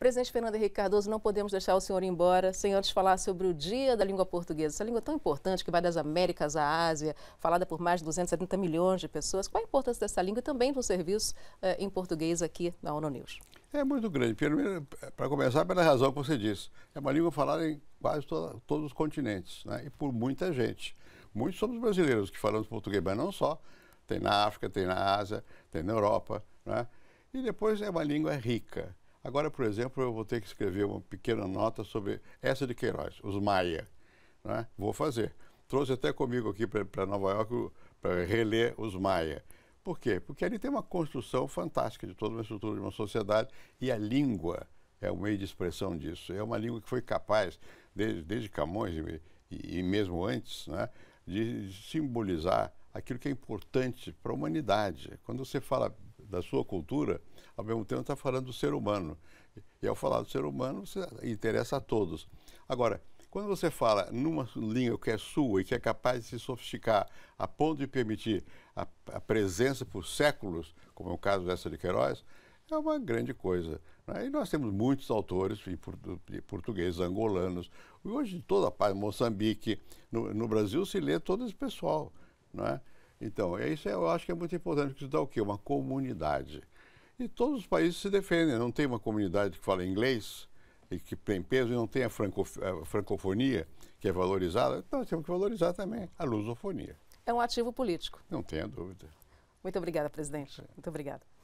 Presidente Fernando Henrique Cardoso, não podemos deixar o senhor embora sem antes falar sobre o Dia da Língua Portuguesa. Essa língua tão importante que vai das Américas à Ásia, falada por mais de 270 milhões de pessoas. Qual a importância dessa língua e também do serviço eh, em português aqui na ONU News? É muito grande. Primeiro, eh, Para começar, pela razão que você disse. É uma língua falada em quase toda, todos os continentes né? e por muita gente. Muitos somos brasileiros que falamos português, mas não só. Tem na África, tem na Ásia, tem na Europa. Né? E depois é uma língua rica Agora, por exemplo, eu vou ter que escrever uma pequena nota sobre essa de Queiroz, os Maia. Né? Vou fazer. Trouxe até comigo aqui para Nova York para reler os Maia. Por quê? Porque ali tem uma construção fantástica de toda uma estrutura de uma sociedade e a língua é o meio de expressão disso. É uma língua que foi capaz, desde, desde Camões e, e, mesmo antes, né, de simbolizar aquilo que é importante para a humanidade. Quando você fala da sua cultura, ao mesmo tempo está falando do ser humano. E ao falar do ser humano, você interessa a todos. Agora, quando você fala numa língua que é sua e que é capaz de se sofisticar a ponto de permitir a, a presença por séculos, como é o caso dessa de Queiroz, é uma grande coisa. Né? E nós temos muitos autores portugueses, angolanos, hoje em toda a parte, Moçambique, no, no Brasil se lê todo esse pessoal. é? Então, é isso eu acho que é muito importante, porque isso dá o quê? Uma comunidade. E todos os países se defendem, não tem uma comunidade que fala inglês e que tem peso e não tem a, francof eh, a francofonia, que é valorizada. Nós temos que valorizar também a lusofonia. É um ativo político. Não tenha dúvida. Muito obrigada, presidente. É. Muito obrigada.